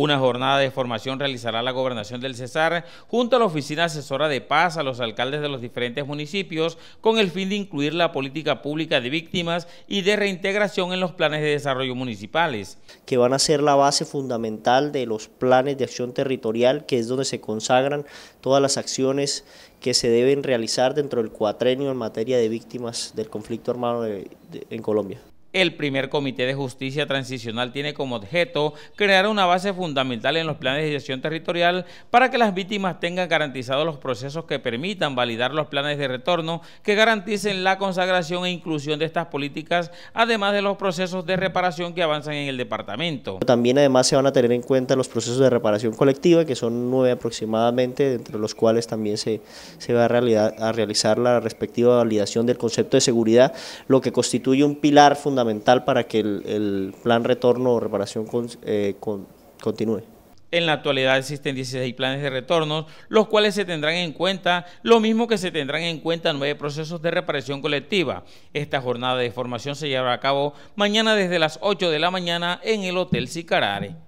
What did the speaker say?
Una jornada de formación realizará la Gobernación del Cesar junto a la Oficina Asesora de Paz a los alcaldes de los diferentes municipios con el fin de incluir la política pública de víctimas y de reintegración en los planes de desarrollo municipales. Que van a ser la base fundamental de los planes de acción territorial, que es donde se consagran todas las acciones que se deben realizar dentro del cuatrenio en materia de víctimas del conflicto armado en Colombia. El primer Comité de Justicia Transicional tiene como objeto crear una base fundamental en los planes de gestión territorial para que las víctimas tengan garantizados los procesos que permitan validar los planes de retorno que garanticen la consagración e inclusión de estas políticas, además de los procesos de reparación que avanzan en el departamento. También además se van a tener en cuenta los procesos de reparación colectiva, que son nueve aproximadamente, entre los cuales también se, se va a realizar la respectiva validación del concepto de seguridad, lo que constituye un pilar fundamental para que el, plan retorno o reparación eh, continúe. En la actualidad existen 16 planes de retornos, los cuales se tendrán en cuenta, lo mismo que se tendrán en cuenta nueve procesos de reparación colectiva. Esta jornada de formación se llevará a cabo mañana desde las 8 de la mañana en el Hotel Sicarare.